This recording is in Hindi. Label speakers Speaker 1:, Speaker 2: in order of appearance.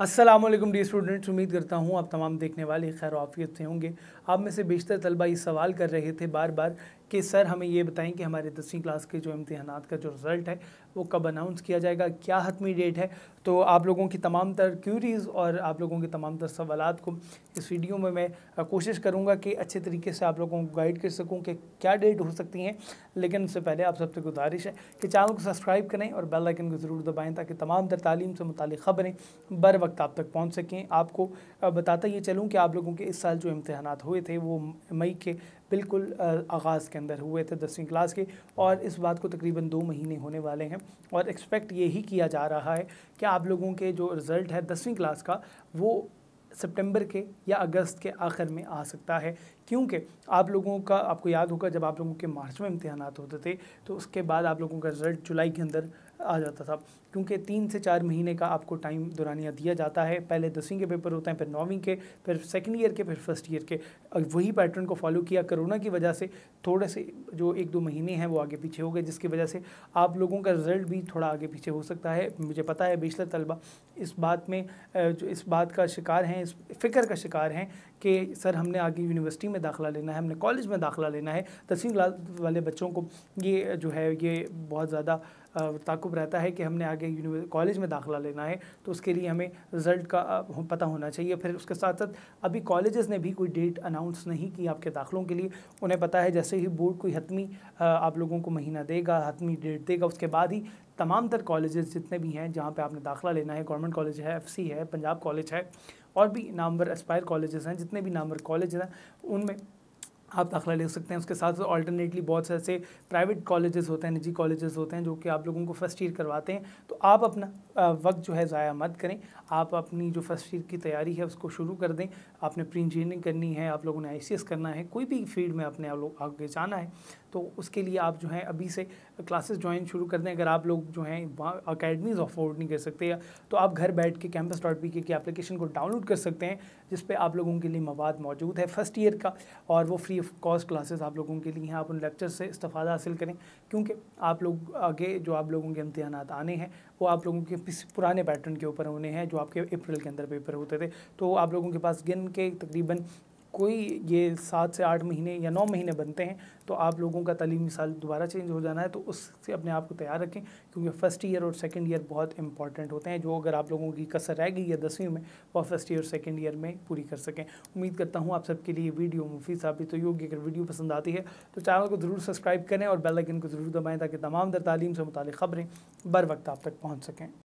Speaker 1: असलम डी स्टूडेंट्स उम्मीद करता हूँ आप तमाम देखने वाले खैर आफियत से होंगे आप में से बेशतर तलबा ये सवाल कर रहे थे बार बार कि सर हमें ये बताएं कि हमारे दसवीं क्लास के जो इम्तहान का जो रिज़ल्ट है वो कब अनाउंस किया जाएगा क्या हतमी डेट है तो आप लोगों की तमाम तर क्यूरीज़ और आप लोगों के तमाम तर सवाल को इस वीडियो में मैं कोशिश करूँगा कि अच्छे तरीके से आप लोगों को गाइड कर सकूँ कि क्या डेट हो सकती हैं लेकिन उससे पहले आप सबसे गुजारिश है कि चैनल को सब्सक्राइब करें और बेल आइकन को ज़रूर दबाएँ ताकि तमाम तर तालीम से मुतल ख़बरें बर वक्त आप तक पहुँच सकें आपको बताता ये चलूँ कि आप लोगों के इस साल जो इम्तहान हुए थे वो मई के बिल्कुल आगाज़ के अंदर हुए थे दसवीं क्लास के और इस बात को तकरीबन दो महीने होने वाले हैं और एक्सपेक्ट यही किया जा रहा है कि आप लोगों के जो रिज़ल्ट है दसवीं क्लास का वो सितंबर के या अगस्त के आखिर में आ सकता है क्योंकि आप लोगों का आपको याद होगा जब आप लोगों के मार्च में इम्तहान होते थे तो उसके बाद आप लोगों का रिज़ल्ट जुलाई के अंदर आ जाता था क्योंकि तीन से चार महीने का आपको टाइम दुरानिया दिया जाता है पहले दसवीं के पेपर होते हैं फिर नौवीं के फिर सेकेंड ईयर के फिर फर्स्ट ईयर के वही पैटर्न को फॉलो किया कोरोना की वजह से थोड़े से जो एक दो महीने हैं वो आगे पीछे हो गए जिसकी वजह से आप लोगों का रिजल्ट भी थोड़ा आगे पीछे हो सकता है मुझे पता है बेशर तलबा इस बात में जो इस बात का शिकार हैं इस फिक्र का शिकार हैं कि सर हमने आगे यूनिवर्सिटी में दाखिला लेना है हमने कॉलेज में दाखिला लेना है दसवीं क्लास वाले बच्चों को ये जो है ये बहुत ज़्यादा ताकुब रहता है कि हमने आगे कॉलेज में दाखिला लेना है तो उसके लिए हमें रिज़ल्ट का पता होना चाहिए फिर उसके साथ साथ अभी कॉलेजेस ने भी कोई डेट अनाउंस नहीं की आपके दाखिलों के लिए उन्हें पता है जैसे ही बोर्ड कोई हतमी आप लोगों को महीना देगा हतमी डेट देगा उसके बाद ही तमाम तर कॉलेजेस जितने भी हैं जहाँ पे आपने दाखिला लेना है गवर्नमेंट कॉलेज है एफ है पंजाब कॉलेज है और भी नामवर एस्पायर कॉलेजेस हैं जितने भी नामवर कॉलेज हैं उनमें आप दाखिला ले सकते हैं उसके साथ साथ ऑल्टरनेटली बहुत से ऐसे प्राइवेट कॉलेजेस होते हैं निजी कॉलेजेस होते हैं जो कि आप लोगों को फर्स्ट ईयर करवाते हैं तो आप अपना वक्त जो है ज़ाया मत करें आप अपनी जो फर्स्ट ईयर की तैयारी है उसको शुरू कर दें आपने प्री इंजीनियरिंग करनी है आप लोगों ने आई करना है कोई भी फील्ड में अपने आप लोग आगे जाना है तो उसके लिए आप जो है अभी से क्लासेस ज्वाइन शुरू कर दें अगर आप लोग जो हैं अकेडमीज़ अफोर्ड नहीं कर सकते तो आप घर बैठ के campus dot P K application को डाउनलोड कर सकते हैं जिस पर आप लोगों के लिए मवाद मौजूद है फर्स्ट ईयर का और वो फ्री ऑफ कॉस्ट क्लासेस आप लोगों के लिए हैं आप उन लेक्चर से इस्तादा हासिल करें क्योंकि आप लोग आगे जो आप लोगों के इम्तहान आने हैं वो आप लोगों के पुराने पैटर्न के ऊपर होने हैं जो आपके अप्रैल के अंदर पेपर होते थे तो आप लोगों के पास गिन के तकरीबन कोई ये सात से आठ महीने या नौ महीने बनते हैं तो आप लोगों का तलीमी साल दोबारा चेंज हो जाना है तो उससे अपने आप को तैयार रखें क्योंकि फ़र्स्ट ईयर और सेकेंड ईयर बहुत इंपॉर्टेंट होते हैं जो अगर आप लोगों की कसर रह गई है दसवीं में वह फर्स्ट ईयर और सेकेंड ईयर में पूरी कर सकें उम्मीद करता हूँ आप सबके लिए वीडियो मुफी साबित तो होगी अगर वीडियो पसंद आती है तो चैनल को ज़रूर सब्सक्राइब करें और बेलाइकन को ज़रूर दबाएँ ताकि तमाम दर तालीम से मुतल ख़बरें बर वक्त आप तक पहुँच सकें